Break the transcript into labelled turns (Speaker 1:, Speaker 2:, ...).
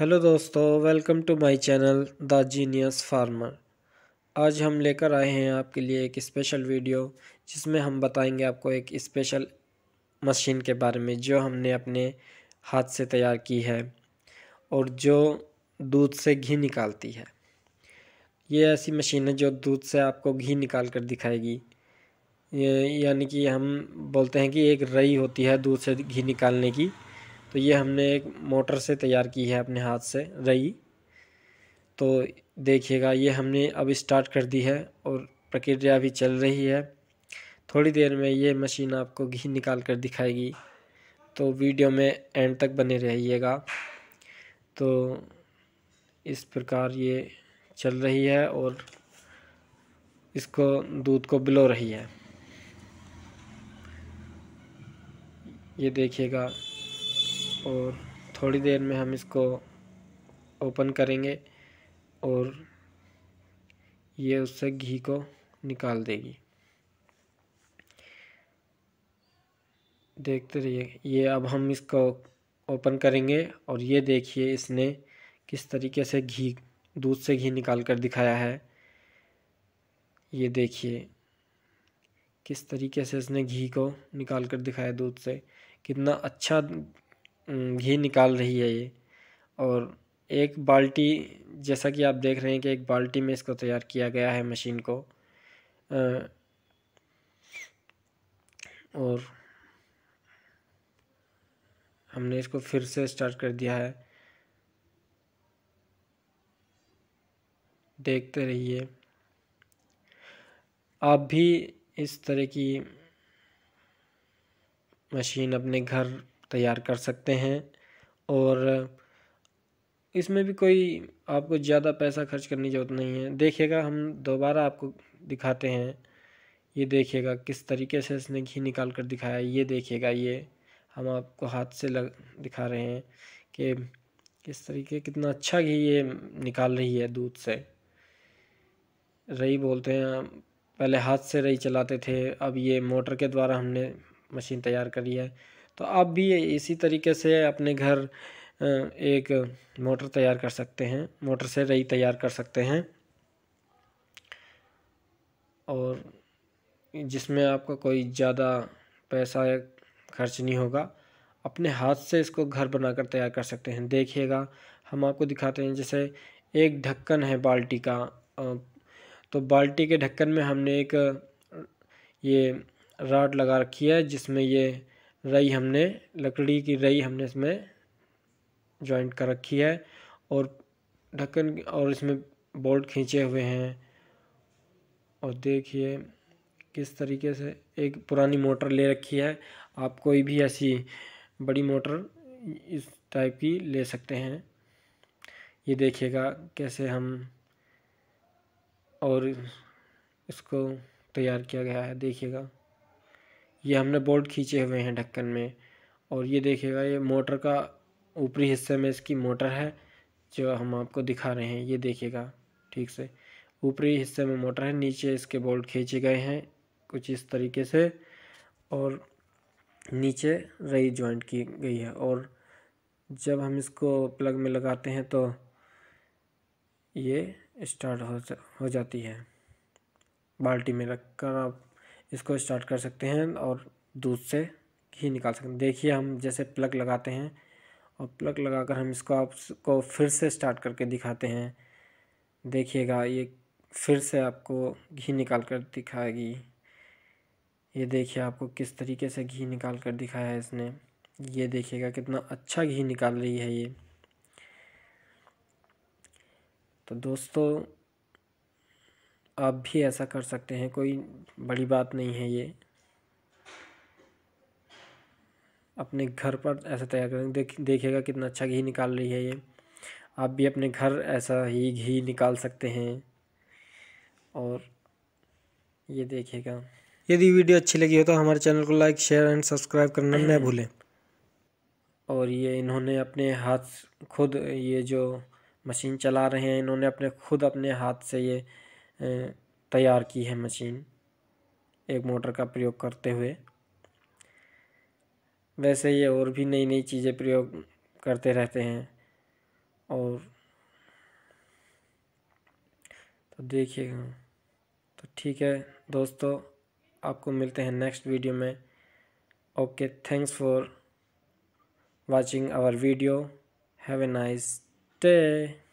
Speaker 1: hello दोस्तों welcome to my channel the genius farmer आज हम लेकर आए हैं आपके लिए एक स्पेशल वीडियो जिसमें हम बताएंगे आपको एक स्पेशल मशीन के बारे में जो हमने अपने हाथ से तैयार की है और जो दूध से घी निकालती है ये ऐसी मशीन है जो दूध से आपको घी निकाल कर दिखाएगी यानी कि हम बोलते हैं कि एक रई होती है दूध से घी निकालने की तो ये हमने एक मोटर से तैयार की है अपने हाथ से रई तो देखिएगा ये हमने अब स्टार्ट कर दी है और प्रक्रिया भी चल रही है थोड़ी देर में ये मशीन आपको घी निकाल कर दिखाएगी तो वीडियो में एंड तक बने रहिएगा तो इस प्रकार ये चल रही है और इसको दूध को बिलो रही है ये देखिएगा और थोड़ी देर में हम इसको ओपन करेंगे और ये उससे घी को निकाल देगी देखते रहिए ये अब हम इसको ओपन करेंगे और ये देखिए इसने किस तरीके से घी दूध से घी निकाल कर दिखाया है ये देखिए किस तरीके से इसने घी को निकाल कर दिखाया दूध से कितना अच्छा घी निकाल रही है ये और एक बाल्टी जैसा कि आप देख रहे हैं कि एक बाल्टी में इसको तैयार किया गया है मशीन को और हमने इसको फिर से स्टार्ट कर दिया है देखते रहिए आप भी इस तरह की मशीन अपने घर तैयार कर सकते हैं और इसमें भी कोई आपको ज़्यादा पैसा खर्च करने की ज़रूरत नहीं है देखिएगा हम दोबारा आपको दिखाते हैं ये देखिएगा किस तरीके से इसने घी निकाल कर दिखाया ये देखिएगा ये हम आपको हाथ से लग दिखा रहे हैं कि किस तरीके कितना अच्छा घी ये निकाल रही है दूध से रई बोलते हैं पहले हाथ से रई चलाते थे अब ये मोटर के द्वारा हमने मशीन तैयार करी है तो आप भी इसी तरीके से अपने घर एक मोटर तैयार कर सकते हैं मोटर से रई तैयार कर सकते हैं और जिसमें आपका कोई ज़्यादा पैसा खर्च नहीं होगा अपने हाथ से इसको घर बनाकर तैयार कर सकते हैं देखिएगा हम आपको दिखाते हैं जैसे एक ढक्कन है बाल्टी का तो बाल्टी के ढक्कन में हमने एक ये राड लगा रखी है जिसमें ये रई हमने लकड़ी की रई हमने इसमें जॉइंट कर रखी है और ढक्कन और इसमें बोल्ट खींचे हुए हैं और देखिए किस तरीके से एक पुरानी मोटर ले रखी है आप कोई भी ऐसी बड़ी मोटर इस टाइप की ले सकते हैं ये देखिएगा कैसे हम और इसको तैयार किया गया है देखिएगा ये हमने बोल्ट खींचे हुए हैं ढक्कन में और ये देखिएगा ये मोटर का ऊपरी हिस्से में इसकी मोटर है जो हम आपको दिखा रहे हैं ये देखिएगा ठीक से ऊपरी हिस्से में मोटर है नीचे इसके बोल्ट खींचे गए हैं कुछ इस तरीके से और नीचे रई जॉइंट की गई है और जब हम इसको प्लग में लगाते हैं तो ये स्टार्ट हो जा हो जाती है बाल्टी में रख कर आप इसको स्टार्ट कर सकते हैं और दूध से घी निकाल सकते हैं देखिए हम जैसे प्लग लगाते हैं और प्लग लगाकर हम इसको आपको फिर से स्टार्ट करके दिखाते हैं देखिएगा ये फिर से आपको घी निकाल कर दिखाएगी ये देखिए आपको किस तरीके से घी निकाल कर दिखाया है इसने ये देखिएगा कितना अच्छा घी निकाल रही है ये तो दोस्तों आप भी ऐसा कर सकते हैं कोई बड़ी बात नहीं है ये अपने घर पर ऐसा तैयार करें देख देखिएगा कितना अच्छा घी निकाल रही है ये आप भी अपने घर ऐसा ही घी निकाल सकते हैं और ये देखिएगा यदि वीडियो अच्छी लगी हो तो हमारे चैनल को लाइक शेयर एंड सब्सक्राइब करना न भूलें और ये इन्होंने अपने हाथ खुद ये जो मशीन चला रहे हैं इन्होंने अपने खुद अपने हाथ से ये तैयार की है मशीन एक मोटर का प्रयोग करते हुए वैसे ये और भी नई नई चीज़ें प्रयोग करते रहते हैं और तो देखिएगा तो ठीक है दोस्तों आपको मिलते हैं नेक्स्ट वीडियो में okay thanks for watching our video have a nice day